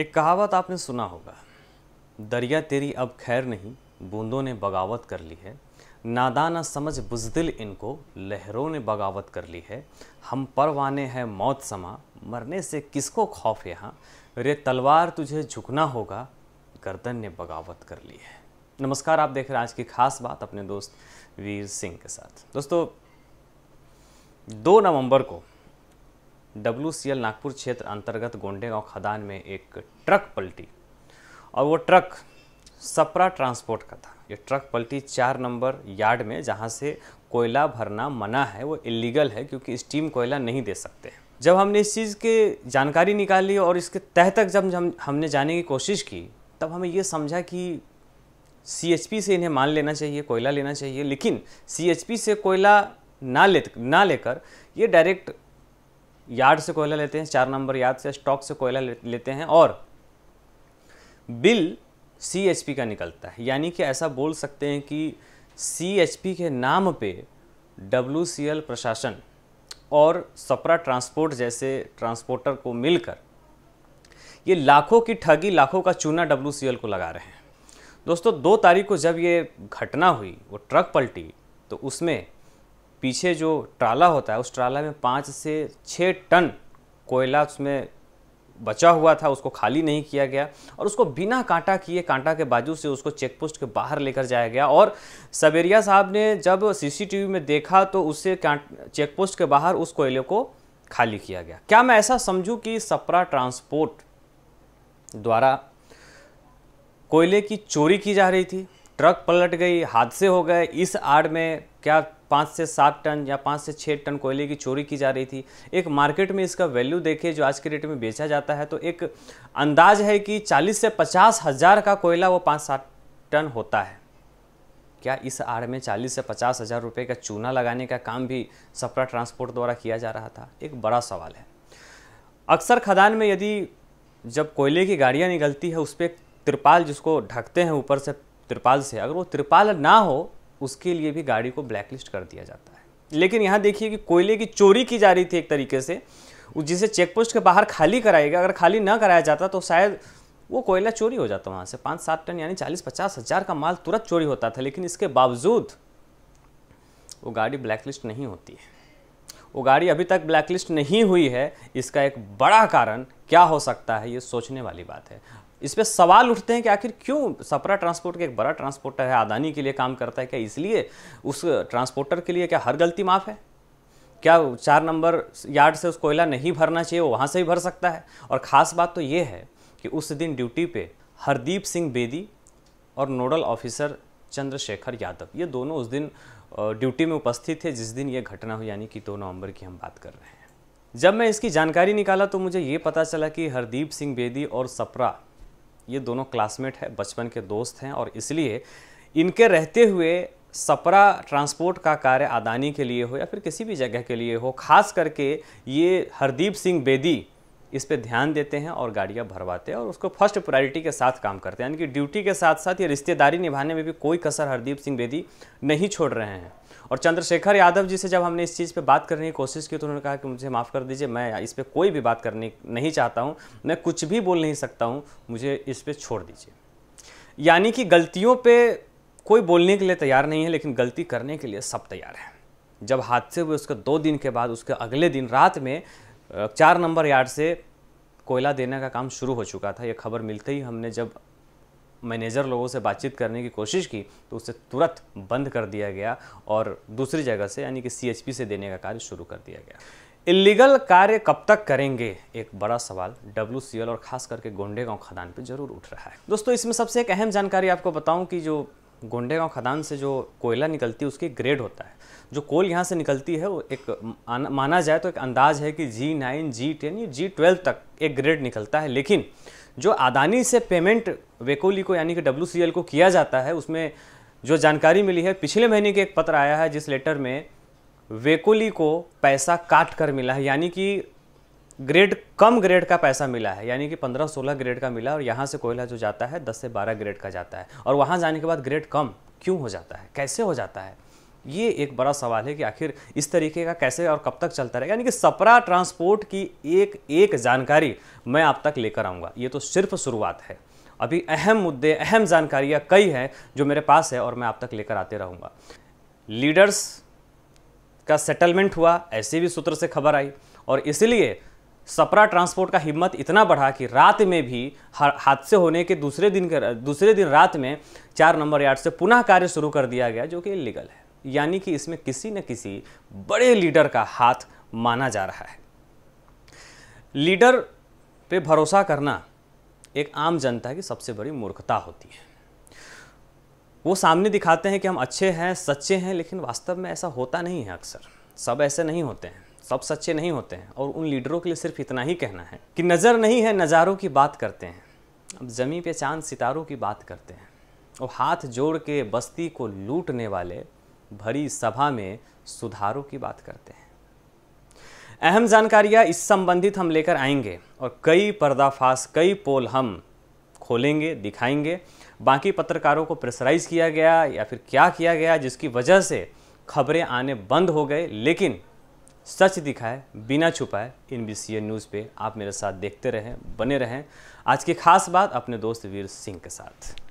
एक कहावत आपने सुना होगा दरिया तेरी अब खैर नहीं बूंदों ने बगावत कर ली है नादाना समझ बुजदिल इनको लहरों ने बगावत कर ली है हम परवाने हैं मौत समा मरने से किसको खौफ यहाँ रे तलवार तुझे झुकना होगा गर्दन ने बगावत कर ली है नमस्कार आप देख रहे हैं आज की खास बात अपने दोस्त वीर सिंह के साथ दोस्तों दो नवंबर को डब्ल्यू नागपुर क्षेत्र अंतर्गत गोंडेगांव खदान में एक ट्रक पलटी और वो ट्रक सपरा ट्रांसपोर्ट का था ये ट्रक पलटी चार नंबर यार्ड में जहाँ से कोयला भरना मना है वो इलीगल है क्योंकि स्टीम कोयला नहीं दे सकते हैं जब हमने इस चीज़ के जानकारी निकाली और इसके तह तक जब हम हमने जाने की कोशिश की तब हमें ये समझा कि सी से इन्हें मान लेना चाहिए कोयला लेना चाहिए लेकिन सी से कोयला ना ले ना लेकर ये डायरेक्ट यार्ड से कोयला लेते हैं चार नंबर यार्ड से स्टॉक से कोयला लेते हैं और बिल सी का निकलता है यानी कि ऐसा बोल सकते हैं कि सी के नाम पे डब्ल्यू प्रशासन और सपरा ट्रांसपोर्ट जैसे ट्रांसपोर्टर को मिलकर ये लाखों की ठगी लाखों का चूना डब्ल्यू को लगा रहे हैं दोस्तों दो तारीख को जब ये घटना हुई वो ट्रक पलटी तो उसमें पीछे जो ट्राला होता है उस ट्राला में पाँच से छः टन कोयला उसमें बचा हुआ था उसको खाली नहीं किया गया और उसको बिना कांटा किए कांटा के बाजू से उसको चेक पोस्ट के बाहर लेकर जाया गया और सबेरिया साहब ने जब सीसीटीवी में देखा तो उससे पोस्ट के बाहर उस कोयले को खाली किया गया क्या मैं ऐसा समझूं कि सपरा ट्रांसपोर्ट द्वारा कोयले की चोरी की जा रही थी ट्रक पलट गई हादसे हो गए इस आड़ में क्या पाँच से सात टन या पाँच से छः टन कोयले की चोरी की जा रही थी एक मार्केट में इसका वैल्यू देखे जो आज के डेट में बेचा जाता है तो एक अंदाज है कि चालीस से पचास हज़ार का कोयला वो पाँच सात टन होता है क्या इस आड़ में चालीस से पचास हज़ार रुपये का चूना लगाने का काम भी सपरा ट्रांसपोर्ट द्वारा किया जा रहा था एक बड़ा सवाल है अक्सर खदान में यदि जब कोयले की गाड़ियाँ निकलती है उस पर तिरपाल जिसको ढकते हैं ऊपर से तिरपाल से अगर वो तिरपाल ना हो उसके लिए भी गाड़ी को ब्लैकलिस्ट कर दिया जाता है लेकिन यहाँ देखिए कि कोयले की चोरी की जा रही थी एक तरीके से जिसे चेक पोस्ट के बाहर खाली कराएगा अगर खाली ना कराया जाता तो शायद वो कोयला चोरी हो जाता वहाँ से पाँच सात टन यानी चालीस पचास हज़ार का माल तुरंत चोरी होता था लेकिन इसके बावजूद वो गाड़ी ब्लैकलिस्ट नहीं होती है वो गाड़ी अभी तक ब्लैकलिस्ट नहीं हुई है इसका एक बड़ा कारण क्या हो सकता है ये सोचने वाली बात है इस पर सवाल उठते हैं कि आखिर क्यों सपरा ट्रांसपोर्ट का एक बड़ा ट्रांसपोर्टर है अदानी के लिए काम करता है क्या इसलिए उस ट्रांसपोर्टर के लिए क्या हर गलती माफ़ है क्या चार नंबर यार्ड से उस कोयला नहीं भरना चाहिए वो वहाँ से ही भर सकता है और ख़ास बात तो ये है कि उस दिन ड्यूटी पे हरदीप सिंह बेदी और नोडल ऑफिसर चंद्रशेखर यादव ये दोनों उस दिन ड्यूटी में उपस्थित थे जिस दिन ये घटना हुई यानी कि दो नवंबर की हम बात कर रहे हैं जब मैं इसकी जानकारी निकाला तो मुझे ये पता चला कि हरदीप सिंह बेदी और सपरा ये दोनों क्लासमेट हैं बचपन के दोस्त हैं और इसलिए इनके रहते हुए सपरा ट्रांसपोर्ट का कार्य अदानी के लिए हो या फिर किसी भी जगह के लिए हो खास करके ये हरदीप सिंह बेदी इस पे ध्यान देते हैं और गाड़ियाँ भरवाते हैं और उसको फर्स्ट प्रायोरिटी के साथ काम करते हैं यानी कि ड्यूटी के साथ साथ ये रिश्तेदारी निभाने में भी कोई कसर हरदीप सिंह बेदी नहीं छोड़ रहे हैं और चंद्रशेखर यादव जी से जब हमने इस चीज़ पे बात करने की कोशिश की तो उन्होंने कहा कि मुझे माफ़ कर दीजिए मैं इस पर कोई भी बात करनी नहीं चाहता हूँ मैं कुछ भी बोल नहीं सकता हूँ मुझे इस पर छोड़ दीजिए यानी कि गलतियों पर कोई बोलने के लिए तैयार नहीं है लेकिन गलती करने के लिए सब तैयार हैं जब हादसे हुए उसके दो दिन के बाद उसके अगले दिन रात में चार नंबर यार्ड से कोयला देने का काम शुरू हो चुका था ये खबर मिलते ही हमने जब मैनेजर लोगों से बातचीत करने की कोशिश की तो उसे तुरंत बंद कर दिया गया और दूसरी जगह से यानी कि सी से देने का कार्य शुरू कर दिया गया इलीगल कार्य कब तक करेंगे एक बड़ा सवाल डब्ल्यू और खास करके गोंडेगांव खदान पर जरूर उठ रहा है दोस्तों इसमें सबसे एक अहम जानकारी आपको बताऊं कि जो गोंडेगांव खदान से जो कोयला निकलती है उसकी ग्रेड होता है जो कोल यहाँ से निकलती है वो एक माना जाए तो एक अंदाज है कि जी नाइन जी टेन या जी ट्वेल्व तक एक ग्रेड निकलता है लेकिन जो अदानी से पेमेंट वेकोली को यानी कि डब्ल्यू को किया जाता है उसमें जो जानकारी मिली है पिछले महीने के एक पत्र आया है जिस लेटर में वेकोली को पैसा काट कर मिला है यानी कि ग्रेड कम ग्रेड का पैसा मिला है यानी कि 15-16 ग्रेड का मिला और यहाँ से कोयला जो जाता है 10 से 12 ग्रेड का जाता है और वहाँ जाने के बाद ग्रेड कम क्यों हो जाता है कैसे हो जाता है ये एक बड़ा सवाल है कि आखिर इस तरीके का कैसे और कब तक चलता रहेगा यानी कि सपरा ट्रांसपोर्ट की एक एक जानकारी मैं आप तक लेकर आऊँगा ये तो सिर्फ शुरुआत है अभी अहम मुद्दे अहम जानकारियाँ कई हैं जो मेरे पास है और मैं आप तक लेकर आते रहूँगा लीडर्स का सेटलमेंट हुआ ऐसे भी सूत्र से खबर आई और इसलिए सपरा ट्रांसपोर्ट का हिम्मत इतना बढ़ा कि रात में भी हादसे होने के दूसरे दिन के दूसरे दिन रात में चार नंबर यार्ड से पुनः कार्य शुरू कर दिया गया जो कि इलीगल है यानी कि इसमें किसी न किसी बड़े लीडर का हाथ माना जा रहा है लीडर पे भरोसा करना एक आम जनता की सबसे बड़ी मूर्खता होती है वो सामने दिखाते हैं कि हम अच्छे हैं सच्चे हैं लेकिन वास्तव में ऐसा होता नहीं है अक्सर सब ऐसे नहीं होते हैं सब सच्चे नहीं होते हैं और उन लीडरों के लिए सिर्फ इतना ही कहना है कि नज़र नहीं है नज़ारों की बात करते हैं अब जमी पे चांद सितारों की बात करते हैं और हाथ जोड़ के बस्ती को लूटने वाले भरी सभा में सुधारों की बात करते हैं अहम जानकारियाँ इस संबंधित हम लेकर आएंगे और कई पर्दाफाश कई पोल हम खोलेंगे दिखाएंगे बाकी पत्रकारों को प्रेशराइज किया गया या फिर क्या किया गया जिसकी वजह से खबरें आने बंद हो गए लेकिन सच दिखाए बिना छुपाए इन बी न्यूज़ पे आप मेरे साथ देखते रहें बने रहें आज की खास बात अपने दोस्त वीर सिंह के साथ